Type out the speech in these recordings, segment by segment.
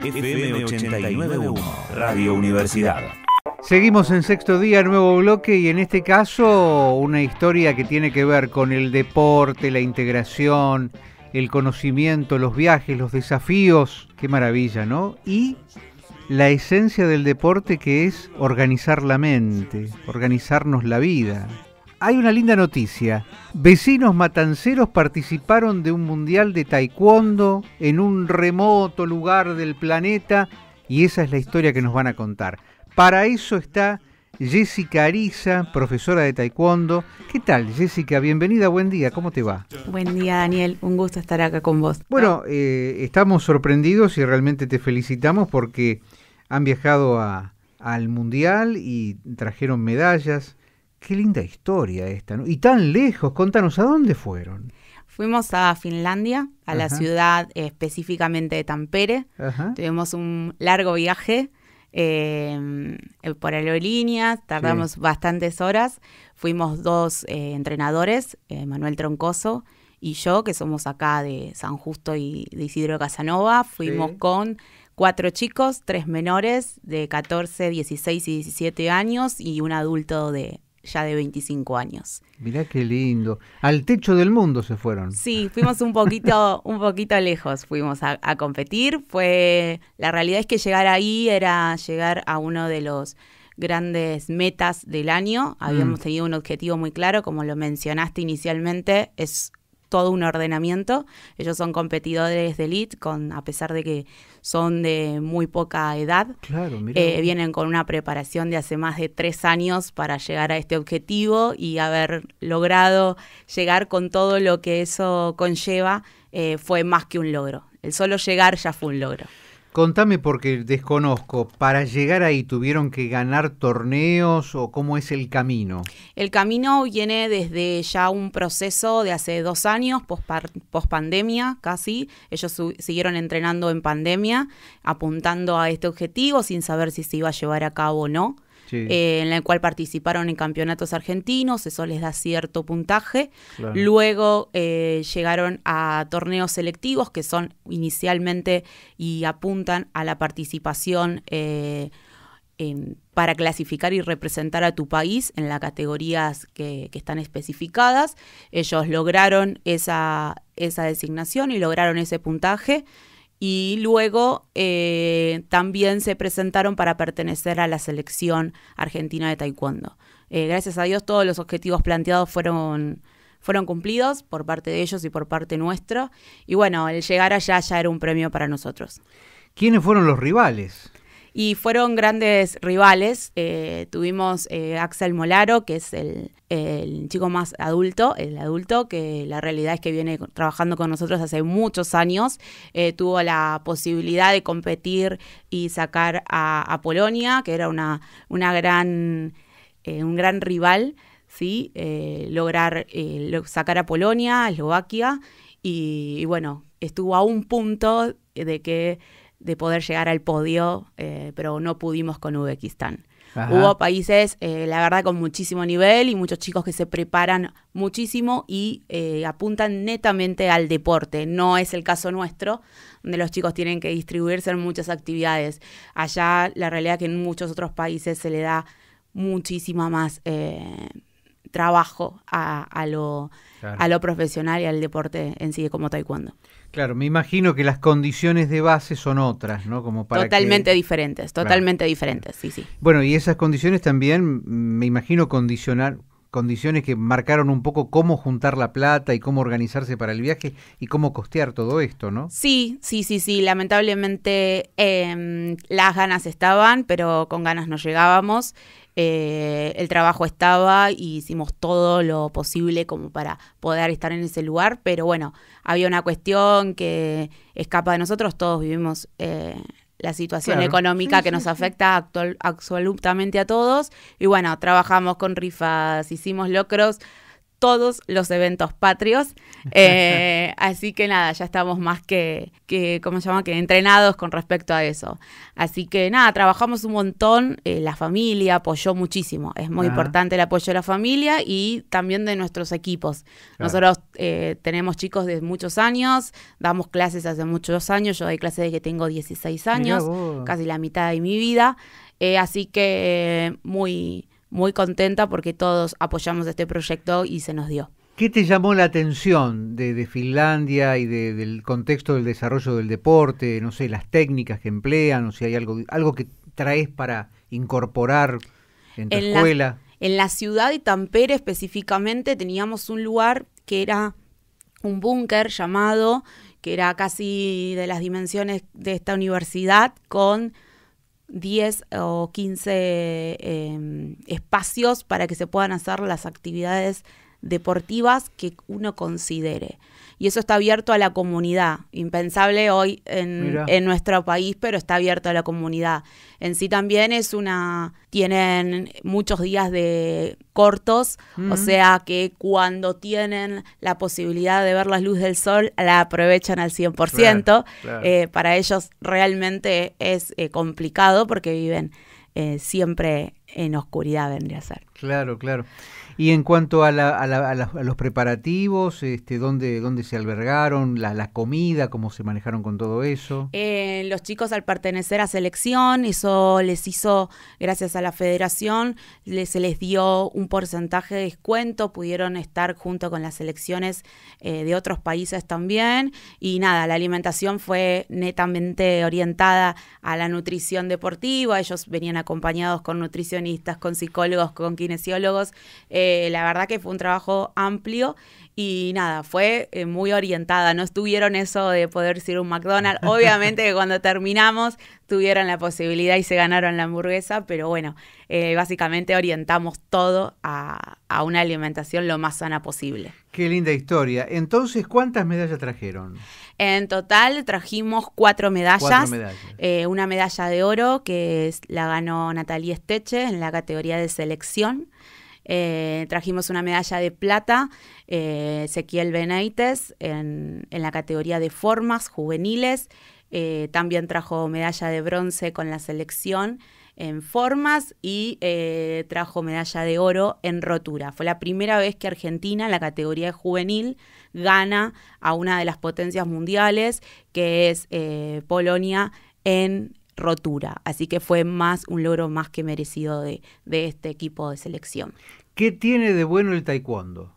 FM 891 Radio Universidad. Seguimos en sexto día, nuevo bloque y en este caso una historia que tiene que ver con el deporte, la integración, el conocimiento, los viajes, los desafíos, qué maravilla, ¿no? Y la esencia del deporte que es organizar la mente, organizarnos la vida hay una linda noticia. Vecinos matanceros participaron de un mundial de taekwondo en un remoto lugar del planeta y esa es la historia que nos van a contar. Para eso está Jessica Ariza, profesora de taekwondo. ¿Qué tal, Jessica? Bienvenida, buen día, ¿cómo te va? Buen día, Daniel, un gusto estar acá con vos. Bueno, eh, estamos sorprendidos y realmente te felicitamos porque han viajado al mundial y trajeron medallas, Qué linda historia esta, ¿no? Y tan lejos, contanos, ¿a dónde fueron? Fuimos a Finlandia, a la ciudad específicamente de Tampere. Tuvimos un largo viaje eh, eh, por aerolíneas, tardamos bastantes horas. Fuimos dos eh, entrenadores, Manuel Troncoso y yo, que somos acá de San Justo y de Isidro Casanova. Fuimos con cuatro chicos, tres menores de 14, 16 y 17 años y un adulto de ya de 25 años. Mirá qué lindo. Al techo del mundo se fueron. Sí, fuimos un poquito, un poquito lejos, fuimos a, a competir. Fue, la realidad es que llegar ahí era llegar a uno de los grandes metas del año. Habíamos mm. tenido un objetivo muy claro, como lo mencionaste inicialmente, es todo un ordenamiento. Ellos son competidores de elite, con, a pesar de que son de muy poca edad. eh, vienen con una preparación de hace más de tres años para llegar a este objetivo y haber logrado llegar con todo lo que eso conlleva eh, fue más que un logro. El solo llegar ya fue un logro. Contame porque desconozco, ¿para llegar ahí tuvieron que ganar torneos o cómo es el camino? El camino viene desde ya un proceso de hace dos años, post pandemia casi. Ellos siguieron entrenando en pandemia, apuntando a este objetivo sin saber si se iba a llevar a cabo o no. Eh, en la cual participaron en campeonatos argentinos, eso les da cierto puntaje. Luego eh, llegaron a torneos selectivos que son inicialmente y apuntan a la participación eh, para clasificar y representar a tu país en las categorías que, están especificadas. Ellos lograron esa designación y lograron ese puntaje y luego eh, también se presentaron para pertenecer a la selección argentina de taekwondo. Eh, gracias a Dios todos los objetivos planteados fueron, fueron cumplidos por parte de ellos y por parte nuestra. Y bueno, el llegar allá ya era un premio para nosotros. ¿Quiénes fueron los rivales? y fueron grandes rivales. Eh, tuvimos eh, Axel Molaro, que es el, chico más adulto, el adulto que la realidad es que viene trabajando con nosotros hace muchos años. Eh, tuvo la posibilidad de competir y sacar a, Polonia, que era una, una gran, un gran rival, ¿sí? lograr sacar a Polonia, a Eslovaquia y bueno, estuvo a un punto de que de poder llegar al podio, eh, pero no pudimos con Uzbekistán. Hubo países, eh, la verdad, con muchísimo nivel y muchos chicos que se preparan muchísimo y eh, apuntan netamente al deporte. No es el caso nuestro, donde los chicos tienen que distribuirse en muchas actividades. Allá la realidad es que en muchos otros países se le da muchísima más eh, trabajo a, lo, a lo profesional y al deporte en sí como taekwondo. Claro, me imagino que las condiciones de base son otras, ¿no? Como totalmente diferentes, totalmente diferentes, sí, sí. Bueno, y esas condiciones también, me imagino, condicionar, condiciones que marcaron un poco cómo juntar la plata y cómo organizarse para el viaje y cómo costear todo esto, ¿no? Sí, sí, sí, sí. Lamentablemente em, las ganas estaban, pero con ganas no llegábamos. Eh, el trabajo estaba y hicimos todo lo posible como para poder estar en ese lugar, pero bueno, había una cuestión que escapa de nosotros, todos vivimos eh, la situación económica que nos afecta actual, absolutamente a todos y bueno, trabajamos con rifas, hicimos locros todos los eventos patrios. Eh, así que nada, ya estamos más que, ¿cómo se llama? Que entrenados con respecto a eso. Así que nada, trabajamos un montón, eh, la familia apoyó muchísimo. Es muy ah. importante el apoyo de la familia y también de nuestros equipos. Nosotros eh, tenemos chicos de muchos años, damos clases hace muchos años, yo doy clases desde que tengo 16 años, casi la mitad de mi vida. así que muy muy contenta porque todos apoyamos este proyecto y se nos dio. ¿Qué te llamó la atención de, Finlandia y del contexto del desarrollo del deporte? No sé, las técnicas que emplean, o si hay algo, algo que traes para incorporar en tu escuela. en la ciudad de Tampere específicamente teníamos un lugar que era un búnker llamado, que era casi de las dimensiones de esta universidad, con 10 o 15 em, espacios para que se puedan hacer las actividades deportivas que uno considere. Y eso está abierto a la comunidad. Impensable hoy en, nuestro país, pero está abierto a la comunidad. En sí también es una. Tienen muchos días de cortos, o sea que cuando tienen la posibilidad de ver la luz del sol, la aprovechan al 100%. Eh, para ellos realmente es eh, complicado porque viven eh, siempre en oscuridad, vendría a ser. Claro, claro. Y en cuanto a, los preparativos, este, ¿dónde, ¿dónde se albergaron? La, comida? ¿Cómo se manejaron con todo eso? Eh, los chicos al pertenecer a selección, eso les hizo, gracias a la federación, les, se les dio un porcentaje de descuento, pudieron estar junto con las selecciones eh, de otros países también. Y nada, la alimentación fue netamente orientada a la nutrición deportiva, ellos venían acompañados con nutricionistas, con psicólogos, con kinesiólogos. Eh, eh, la verdad que fue un trabajo amplio y nada, fue eh, muy orientada. No estuvieron eso de poder ir un McDonald's. Obviamente que cuando terminamos tuvieron la posibilidad y se ganaron la hamburguesa, pero bueno, eh, básicamente orientamos todo a, una alimentación lo más sana posible. Qué linda historia. Entonces, ¿cuántas medallas trajeron? En total trajimos cuatro medallas. una medalla de oro que la ganó Natalie Esteche en la categoría de selección. Eh, trajimos una medalla de plata, eh, Ezequiel Benaites, en, la categoría de formas juveniles. Eh, también trajo medalla de bronce con la selección en formas y trajo medalla de oro en rotura. Fue la primera vez que Argentina en la categoría juvenil gana a una de las potencias mundiales, que es Polonia, en rotura. Así que fue más un logro más que merecido de, de este equipo de selección. ¿Qué tiene de bueno el taekwondo?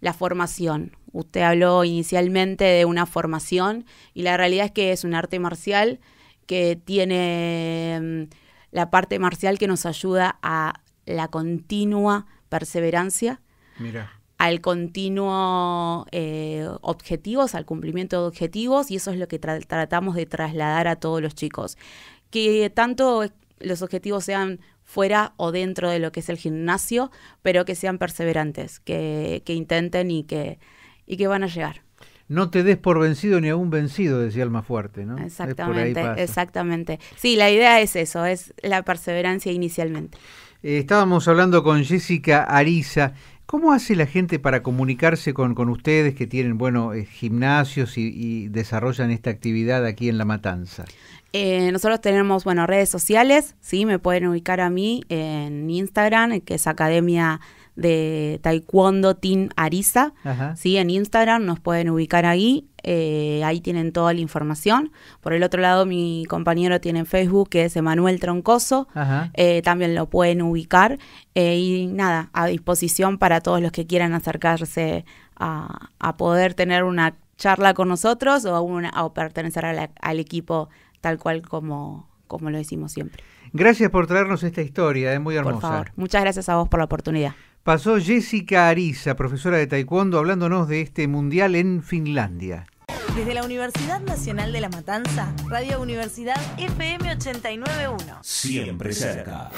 La formación. Usted habló inicialmente de una formación y la realidad es que es un arte marcial que tiene mm, la parte marcial que nos ayuda a la continua perseverancia, Mira al continuo eh, objetivos, al cumplimiento de objetivos, y eso es lo que tratamos de trasladar a todos los chicos. Que tanto los objetivos sean fuera o dentro de lo que es el gimnasio, pero que sean perseverantes, que, intenten y que, y que van a llegar. No te des por vencido ni aún vencido, decía el más fuerte, ¿no? Exactamente, exactamente. Sí, la idea es eso, es la perseverancia inicialmente. Eh, estábamos hablando con Jessica Ariza, ¿Cómo hace la gente para comunicarse con, con ustedes que tienen, bueno, eh, gimnasios y, desarrollan esta actividad aquí en La Matanza? Eh, nosotros tenemos, bueno, redes sociales, sí, me pueden ubicar a mí en Instagram, eh, que es Academia de Taekwondo Team Arisa. ¿sí? En Instagram nos pueden ubicar ahí. Eh, ahí tienen toda la información. Por el otro lado, mi compañero tiene Facebook, que es Emanuel Troncoso. Eh, también lo pueden ubicar. Eh, y nada, a disposición para todos los que quieran acercarse a, poder tener una charla con nosotros o, a pertenecer al equipo tal cual como, como lo decimos siempre. Gracias por traernos esta historia, es muy hermosa. Por favor, muchas gracias a vos por la oportunidad. Pasó Jessica Ariza, profesora de Taekwondo, hablándonos de este mundial en Finlandia. Desde la Universidad Nacional de La Matanza, Radio Universidad FM 891. Siempre cerca.